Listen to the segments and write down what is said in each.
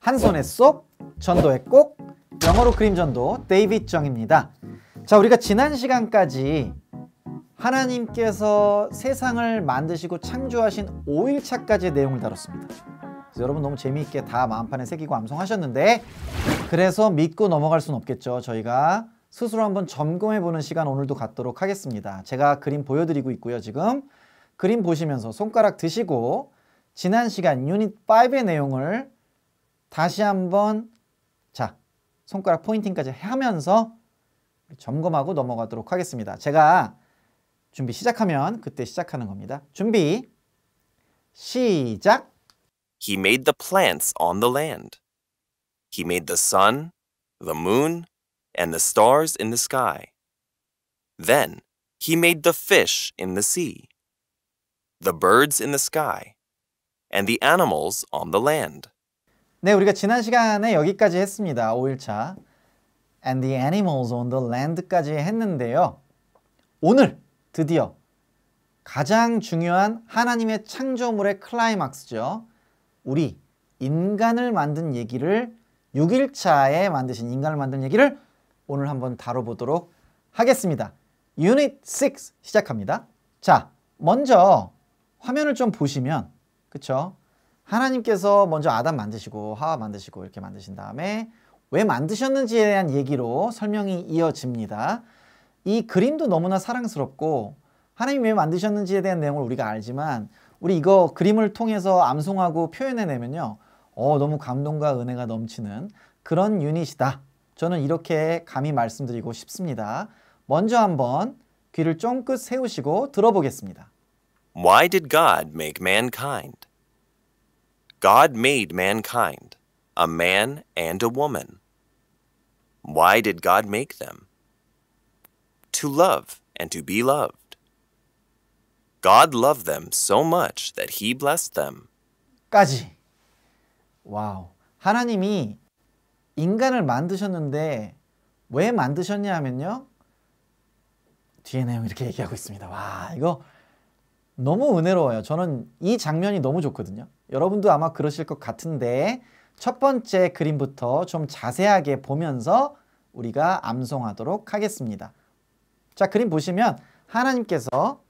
한 손에 쏙, 전도의 꼭, 영어로 그림 전도 데이빗 정입니다. 자, 우리가 지난 시간까지 하나님께서 세상을 만드시고 창조하신 5일차까지의 내용을 다뤘습니다. 여러분 너무 재미있게 다 마음판에 새기고 암송하셨는데 그래서 믿고 넘어갈 순 없겠죠. 저희가 스스로 한번 점검해보는 시간 오늘도 갖도록 하겠습니다. 제가 그림 보여드리고 있고요. 지금 그림 보시면서 손가락 드시고 지난 시간 유닛 5의 내용을 다시 한번 자 손가락 포인팅까지 하면서 점검하고 넘어가도록 하겠습니다. 제가 준비 시작하면 그때 시작하는 겁니다. 준비 시작. He made the plants on the land. He made the sun, the moon, and the stars in the sky. Then he made the fish in the sea, the birds in the sky, and the animals on the land. 네, 우리가 지난 시간에 여기까지 했습니다. 5일차. And the animals on the land까지 했는데요. 오늘 드디어 가장 중요한 하나님의 창조물의 클라이막스죠. 우리 인간을 만든 얘기를 6일차에 만드신 인간을 만든 얘기를 오늘 한번 다뤄보도록 하겠습니다. 유닛 6 시작합니다. 자, 먼저 화면을 좀 보시면 그쵸? 하나님께서 먼저 아담 만드시고 하와 만드시고 이렇게 만드신 다음에 왜 만드셨는지에 대한 얘기로 설명이 이어집니다. 이 그림도 너무나 사랑스럽고 하나님 왜 만드셨는지에 대한 내용을 우리가 알지만 우리 이거 그림을 통해서 암송하고 표현해내면요. 어, 너무 감동과 은혜가 넘치는 그런 유닛이다. 저는 이렇게 감히 말씀드리고 싶습니다. 먼저 한번 귀를 쫑긋 세우시고 들어보겠습니다. Why did God make mankind? God made mankind, a man and a woman. Why did God make them? To love and to be loved. God loved them so much that he blessed them. 까지. 와우. 하나님이 인간을 만드셨는데 왜 만드셨냐 하면요. 뒤에 내용 이렇게 얘기하고 있습니다. 와, 이거 너무 은혜로워요. 저는 이 장면이 너무 좋거든요. 여러분도 아마 그러실 것 같은데 첫 번째 그림부터 좀 자세하게 보면서 우리가 암송하도록 하겠습니다. 자, 그림 보시면 하나님께서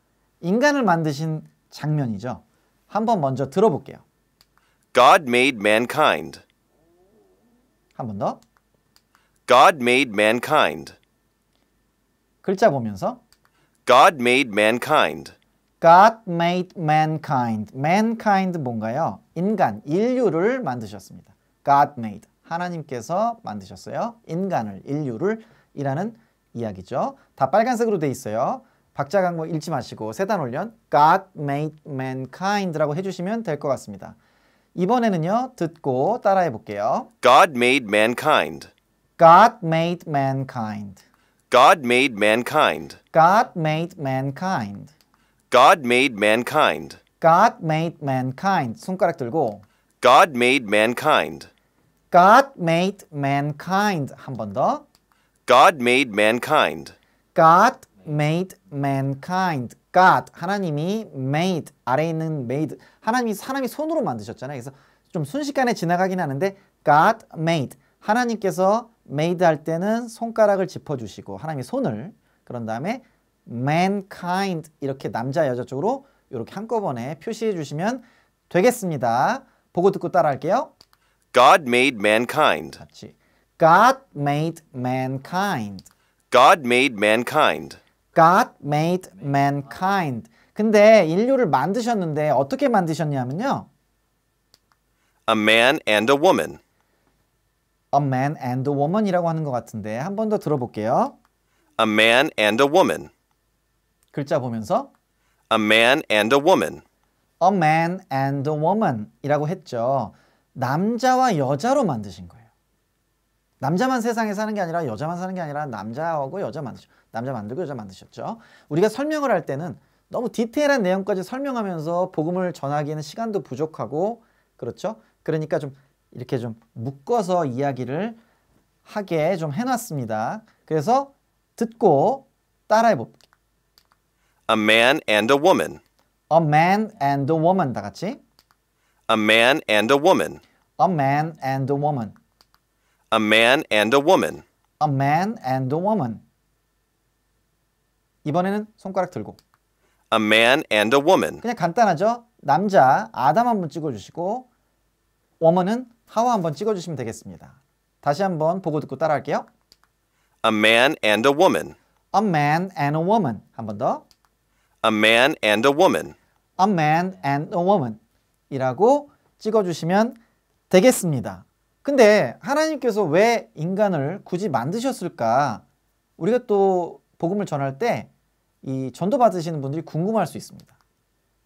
인간을 만드신 장면이죠. 한번 먼저 들어볼게요. God made mankind. 한 번 더. God made mankind. 글자 보면서 God made mankind. God made mankind. mankind 뭔가요? 인간, 인류를 만드셨습니다. God made. 하나님께서 만드셨어요. 인간을, 인류를 이라는 이야기죠. 다 빨간색으로 돼 있어요. 박자 강목 읽지 마시고 세단 훈련 God made mankind라고 해주시면 될 것 같습니다. 이번에는요. 듣고 따라해 볼게요. God made mankind. God made mankind. God made mankind. God made mankind. God made mankind. God made mankind. 손가락 들고 God made mankind. God made mankind. 한 번 더. God made mankind. God made mankind. God 하나님이 made 아래 있는 made 하나님이 사람이 손으로 만드셨잖아요. 그래서 좀 순식간에 지나가긴 하는데 God made 하나님께서 made 할 때는 손가락을 짚어주시고 하나님이 손을 그런 다음에 mankind 이렇게 남자 여자 쪽으로 이렇게 한꺼번에 표시해 주시면 되겠습니다. 보고 듣고 따라할게요. God made mankind. 같이. God made mankind. God made mankind. God made mankind. 근데 인류를 만드셨는데 어떻게 만드셨냐면요. A man and a woman. A man and a woman이라고 하는 것 같은데 한 번 더 들어볼게요. A man and a woman. 글자 보면서 a man and a woman. a man and a woman이라고 했죠. 남자와 여자로 만드신 거예요. 남자만 세상에 사는 게 아니라 여자만 사는 게 아니라 남자하고 여자 만드셨 남자 만들고 여자 만드셨죠. 우리가 설명을 할 때는 너무 디테일한 내용까지 설명하면서 복음을 전하기에는 시간도 부족하고 그렇죠. 그러니까 좀 이렇게 좀 묶어서 이야기를 하게 좀 해놨습니다. 그래서 듣고 따라해 볼게요. A man and a woman. A man and a woman 다 같이. A man and a woman. A man and a woman. A man and a woman. A man and a woman. 이번에는 손가락 들고. A man and a woman. 그냥 간단하죠. 남자 아담 한번 찍어주시고 워먼은 하와 한번 찍어주시면 되겠습니다. 다시 한번 보고 듣고 따라할게요. A man and a woman. A man and a woman. 한 번 더. a man and a woman. a man and a woman 이라고 찍어주시면 되겠습니다. 근데 하나님께서 왜 인간을 굳이 만드셨을까? 우리가 또 복음을 전할 때 이 전도 받으시는 분들이 궁금할 수 있습니다.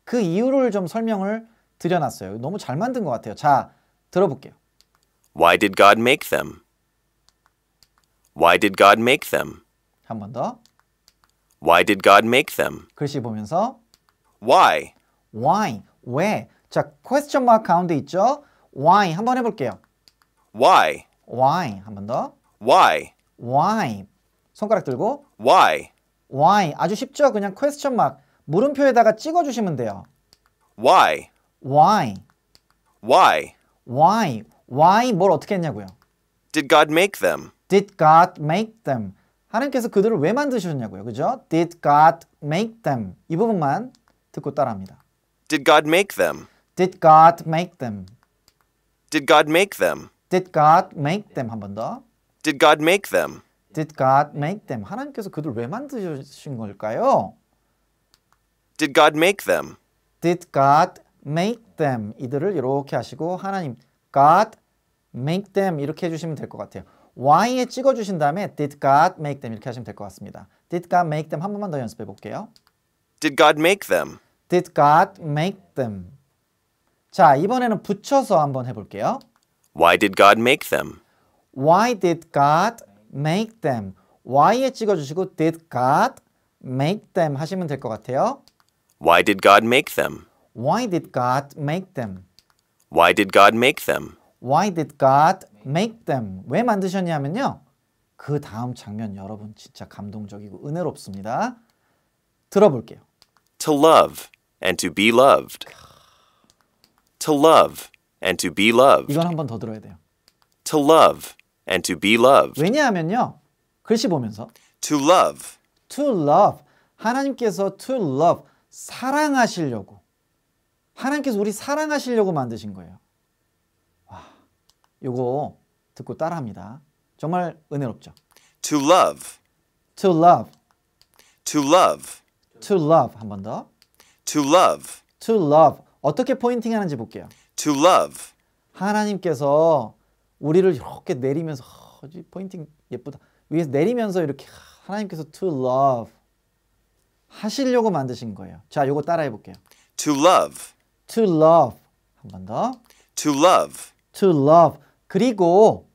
그 이유를 좀 설명을 드려놨어요. 너무 잘 만든 것 같아요. 자, 들어볼게요. Why did God make them? Why did God make them? 한 번 더. Why did God make them? 글씨 보면서 Why? Why? 왜? 자, question mark 가운데 있죠? Why 한번 해볼게요. Why? Why 한 번 더. Why? Why? 손가락 들고 Why? Why? 아주 쉽죠? 그냥 question mark 물음표에다가 찍어주시면 돼요. Why? Why? Why? Why? Why 뭘 어떻게 했냐고요? Did God make them? Did God make them? 하나님께서 그들을 왜 만드셨냐고요. 그죠? Did God make them? 이 부분만 듣고 따라합니다. Did God make them? Did God make them? Did God make them? Did God make them? 한 번 더. Did God make them? Did God make them? 하나님께서 그들 왜 만드신 걸까요? Did God make them? Did God make them? 이들을 이렇게 하시고 하나님 God make them 이렇게 해주시면 될것 같아요. y에 찍어주신 다음에 did God make them 이렇게 하시면 될 것 같습니다. did God make them 한 번만 더 연습해 볼게요. did God make them? did God make them? 자, 이번에는 붙여서 한번 해볼게요. Why did God make them? Why did God make them? y 에 찍어주시고 did God make them 하시면 될 것 같아요. Why did God make them? Why did God make them? Why did God make them? Why did God make them 왜 만드셨냐면요. 그 다음 장면 여러분 진짜 감동적이고 은혜롭습니다. 들어볼게요. To love and to be loved. To love and to be loved. 이건 한 번 더 들어야 돼요. To love and to be loved. 왜냐하면요. 글씨 보면서 to love to love 하나님께서 to love 사랑하시려고 하나님께서 우리 사랑하시려고 만드신 거예요. 요거 듣고 따라합니다. 정말 은혜롭죠. To love. To love. To love. To love 한 번 더. To love. To love 어떻게 포인팅하는지 볼게요. To love. 하나님께서 우리를 이렇게 내리면서 어, 포인팅 예쁘다. 위에서 내리면서 이렇게 하나님께서 to love 하시려고 만드신 거예요. 자, 요거 따라해 볼게요. To love. To love. 한 번 더. To love. To love. 그리고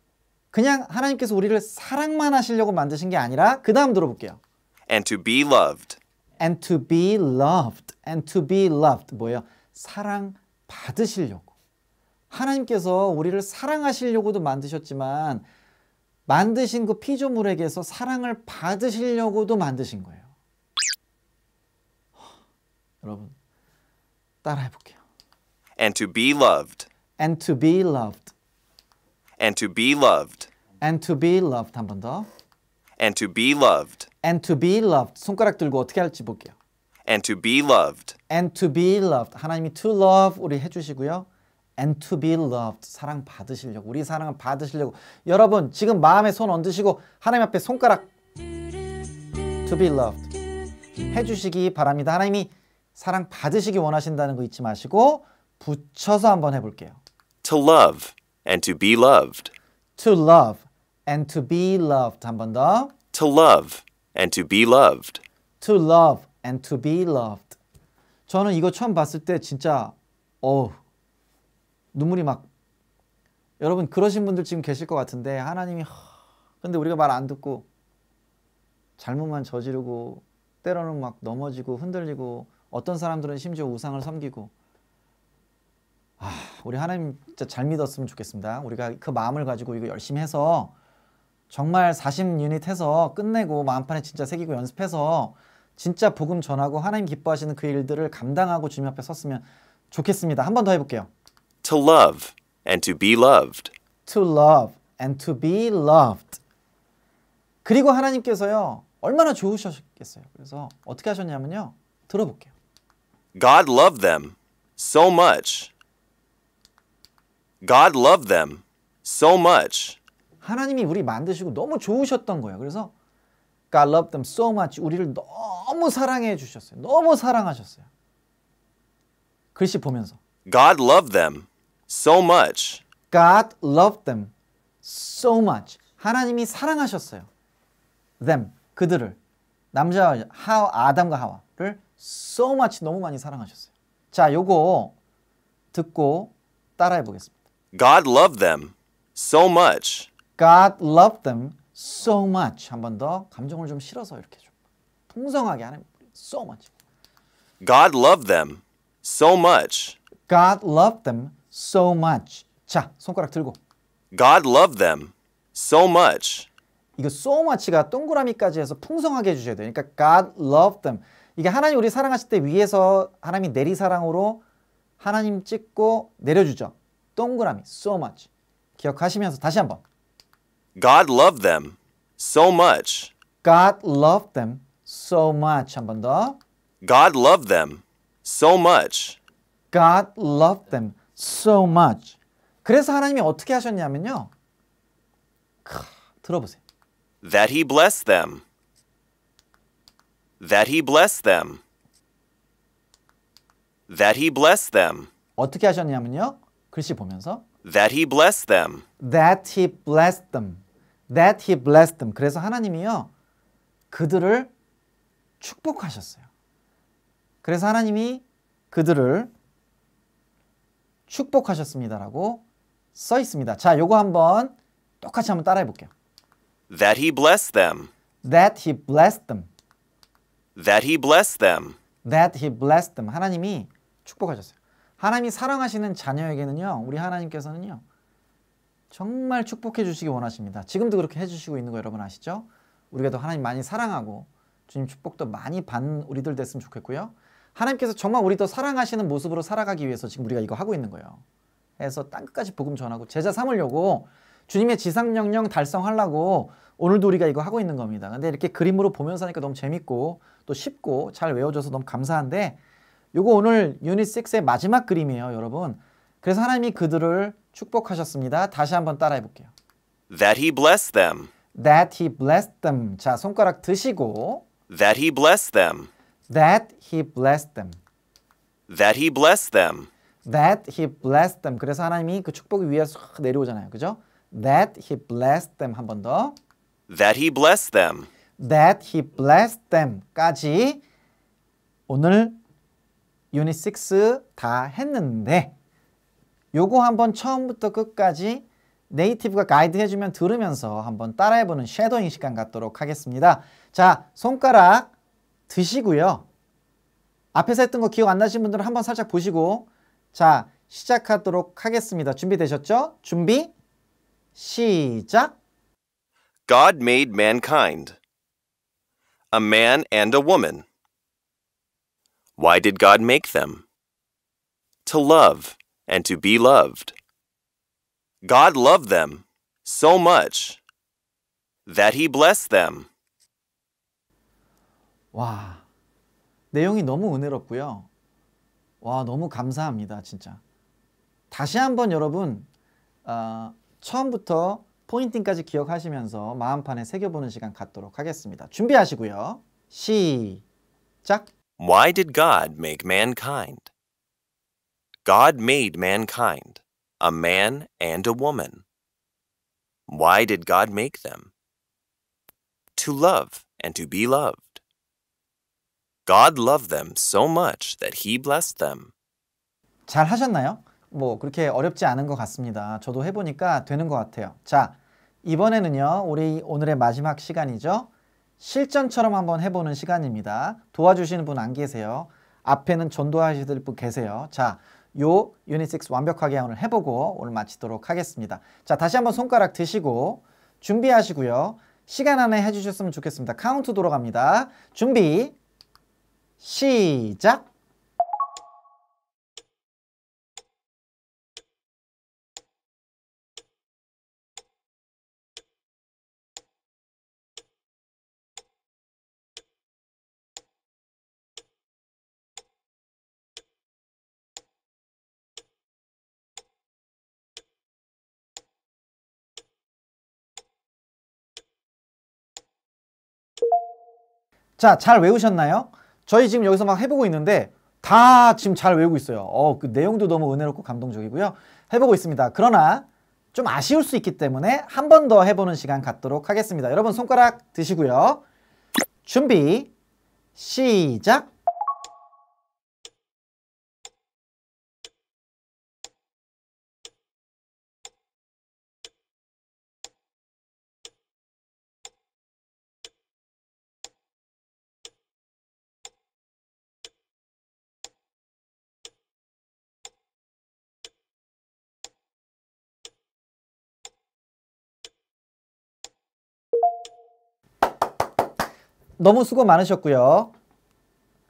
그냥 하나님께서 우리를 사랑만 하시려고 만드신 게 아니라 그 다음 들어볼게요. And to be loved. And to be loved. And to be loved. 뭐예요? 사랑 받으시려고. 하나님께서 우리를 사랑하시려고도 만드셨지만 만드신 그 피조물에게서 사랑을 받으시려고도 만드신 거예요. 여러분 따라해 볼게요. And to be loved. And to be loved. and to be loved. and to be loved 한 번 더. and to be loved. and to be loved 손가락 들고 어떻게 할지 볼게요. and to be loved. and to be loved 하나님이 to love 우리 해주시고요. and to be loved 사랑 받으시려고 우리 사랑을 받으시려고 여러분 지금 마음에 손 얹으시고 하나님 앞에 손가락 to be loved 해주시기 바랍니다. 하나님이 사랑 받으시기 원하신다는 거 잊지 마시고 붙여서 한번 해볼게요. to love and to be loved. To love and to be loved. 한 번 더. To love and to be loved. To love and to be loved. 저는 이거 처음 봤을 때 진짜 어우 눈물이 막 여러분 그러신 분들 지금 계실 것 같은데 하나님이 근데 우리가 말 안 듣고 잘못만 저지르고 때로는 막 넘어지고 흔들리고 어떤 사람들은 심지어 우상을 섬기고 우리 하나님 진짜 잘 믿었으면 좋겠습니다. 우리가 그 마음을 가지고 이거 열심히 해서 정말 40 유닛 해서 끝내고 마음판에 진짜 새기고 연습해서 진짜 복음 전하고 하나님 기뻐하시는 그 일들을 감당하고 주님 앞에 섰으면 좋겠습니다. 한 번 더 해볼게요. To love and to be loved. To love and to be loved. 그리고 하나님께서요 얼마나 좋으셨겠어요. 그래서 어떻게 하셨냐면요 들어볼게요. God loved them so much God loved them so much. 하나님이 우리 만드시고 너무 좋으셨던 거예요. 그래서 God loved them so much. 우리를 너무 사랑해 주셨어요. 너무 사랑하셨어요. 글씨 보면서. God loved them so much. God loved them so much. 하나님이 사랑하셨어요. them 그들을 남자 하 아담과 하와를 so much 너무 많이 사랑하셨어요. 자, 요거 듣고 따라해 보겠습니다. God loved them so much. God loved them so much. 한 번 더 감정을 좀 실어서 이렇게 좀 통성하게 하는 so much. God loved them so much. God loved them so much. 자, 손가락 들고. God loved them so much. 이거 so much가 동그라미까지 해서 풍성하게 해주셔야 돼요. 그러니까 God loved them. 이게 하나님 우리 사랑하실 때 위에서 하나님이 내리사랑으로 하나님 찍고 내려주죠. 동그라미 so much. 기억하시면서 다시 한번. God loved them so much. God loved them so much. 한번 더. God loved them so much. God loved them so much. 그래서 하나님이 어떻게 하셨냐면요. 크, 들어보세요. That he blessed them. That he blessed them. That he blessed them. 어떻게 하셨냐면요. 글씨 보면서 that he blessed them. that he blessed them. that he blessed them. 그래서 하나님이요. 그들을 축복하셨어요. 그래서 하나님이 그들을 축복하셨습니다라고 써 있습니다. 자, 요거 한번 똑같이 한번 따라해 볼게요. that he blessed them. that he blessed them. that he blessed them. that he blessed them. 하나님이 축복하셨어요. 하나님이 사랑하시는 자녀에게는요. 우리 하나님께서는요. 정말 축복해 주시기 원하십니다. 지금도 그렇게 해주시고 있는 거 여러분 아시죠? 우리가 더 하나님 많이 사랑하고 주님 축복도 많이 받는 우리들 됐으면 좋겠고요. 하나님께서 정말 우리 더 사랑하시는 모습으로 살아가기 위해서 지금 우리가 이거 하고 있는 거예요. 해서 땅끝까지 복음 전하고 제자 삼으려고 주님의 지상명령 달성하려고 오늘도 우리가 이거 하고 있는 겁니다. 근데 이렇게 그림으로 보면서 하니까 너무 재밌고 또 쉽고 잘 외워줘서 너무 감사한데 요거 오늘 유닛 6의 마지막 그림이에요, 여러분. 그래서 하나님이 그들을 축복하셨습니다. 다시 한번 따라해 볼게요. That he blessed them. That he blessed them. 자, 손가락 드시고 That he blessed them. That he blessed them. That he blessed them. That he blessed them. 그래서 하나님이 그 축복이 위에서 내려오잖아요. 그죠? That he blessed them 한 번 더. That he blessed them. That he blessed them까지 오늘 유닛 6 다 했는데 요거 한번 처음부터 끝까지 네이티브가 가이드 해주면 들으면서 한번 따라해보는 쉐도잉 시간 갖도록 하겠습니다. 자, 손가락 드시고요. 앞에서 했던 거 기억 안 나신 분들은 한번 살짝 보시고 자, 시작하도록 하겠습니다. 준비되셨죠? 준비, 시작! God made mankind. A man and a woman. Why did God make them? To love and to be loved. God loved them so much that he blessed them. 와, 내용이 너무 은혜롭고요. 와, 너무 감사합니다, 진짜. 다시 한번 여러분, 어, 처음부터 포인팅까지 기억하시면서 마음판에 새겨보는 시간 갖도록 하겠습니다. 준비하시고요. 시작! Why did God make mankind? God made mankind, a man and a woman. Why did God make them? To love and to be loved. God loved them so much that he blessed them. 잘 하셨나요? 뭐 그렇게 어렵지 않은 것 같습니다. 저도 해보니까 되는 것 같아요. 자, 이번에는요, 우리 오늘의 마지막 시간이죠. 실전처럼 한번 해보는 시간입니다. 도와주시는 분 안 계세요. 앞에는 전도하시들 분 계세요. 자, 요 유닛6 완벽하게 오늘 해보고 오늘 마치도록 하겠습니다. 자, 다시 한번 손가락 드시고 준비하시고요. 시간 안에 해주셨으면 좋겠습니다. 카운트 돌아갑니다. 준비, 시작! 자, 잘 외우셨나요? 저희 지금 여기서 막 해보고 있는데 다 지금 잘 외우고 있어요. 어, 그 내용도 너무 은혜롭고 감동적이고요. 해보고 있습니다. 그러나 좀 아쉬울 수 있기 때문에 한 번 더 해보는 시간 갖도록 하겠습니다. 여러분 손가락 드시고요. 준비, 시작! 너무 수고 많으셨고요.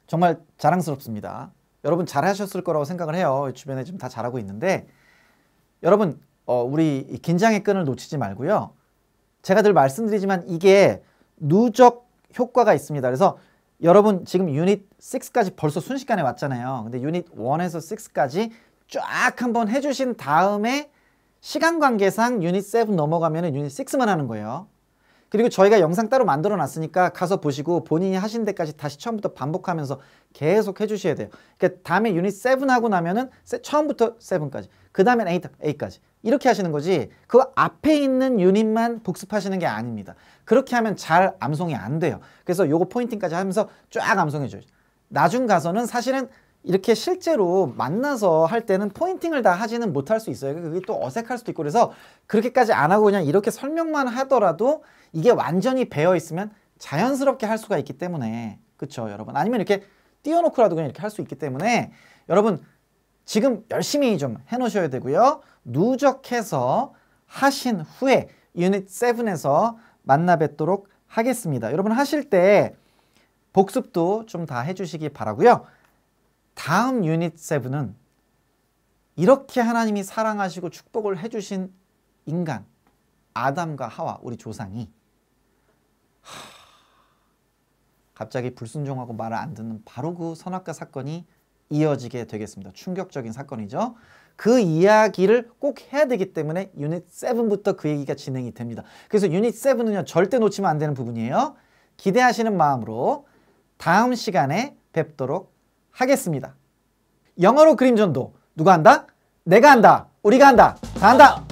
정말 자랑스럽습니다. 여러분 잘하셨을 거라고 생각을 해요. 주변에 지금 다 잘하고 있는데 여러분 어, 우리 긴장의 끈을 놓치지 말고요. 제가 늘 말씀드리지만 이게 누적 효과가 있습니다. 그래서 여러분 지금 유닛 6까지 벌써 순식간에 왔잖아요. 근데 유닛 1에서 6까지 쫙 한번 해주신 다음에 시간 관계상 유닛 7 넘어가면 유닛 6만 하는 거예요. 그리고 저희가 영상 따로 만들어 놨으니까 가서 보시고 본인이 하신 데까지 다시 처음부터 반복하면서 계속 해주셔야 돼요. 그러니까 다음에 유닛 7 하고 나면은 처음부터 7까지 그 다음엔 8, 8까지 이렇게 하시는 거지 그 앞에 있는 유닛만 복습하시는 게 아닙니다. 그렇게 하면 잘 암송이 안 돼요. 그래서 요거 포인팅까지 하면서 쫙 암송해 줘요. 나중 가서는 사실은 이렇게 실제로 만나서 할 때는 포인팅을 다 하지는 못할 수 있어요. 그게 또 어색할 수도 있고 그래서 그렇게까지 안 하고 그냥 이렇게 설명만 하더라도 이게 완전히 배어 있으면 자연스럽게 할 수가 있기 때문에 그렇죠 여러분 아니면 이렇게 띄워놓고라도 그냥 이렇게 할 수 있기 때문에 여러분 지금 열심히 좀 해놓으셔야 되고요 누적해서 하신 후에 유닛 7에서 만나 뵙도록 하겠습니다 여러분 하실 때 복습도 좀 다 해주시기 바라고요 다음 유닛 세븐은 이렇게 하나님이 사랑하시고 축복을 해주신 인간 아담과 하와 우리 조상이 하... 갑자기 불순종하고 말을 안 듣는 바로 그 선악과 사건이 이어지게 되겠습니다. 충격적인 사건이죠. 그 이야기를 꼭 해야 되기 때문에 유닛 7부터 그 얘기가 진행이 됩니다. 그래서 유닛 7은요. 절대 놓치면 안 되는 부분이에요. 기대하시는 마음으로 다음 시간에 뵙도록 하겠습니다. 영어로 그림 전도 누가 한다? 내가 한다. 우리가 한다. 다 한다.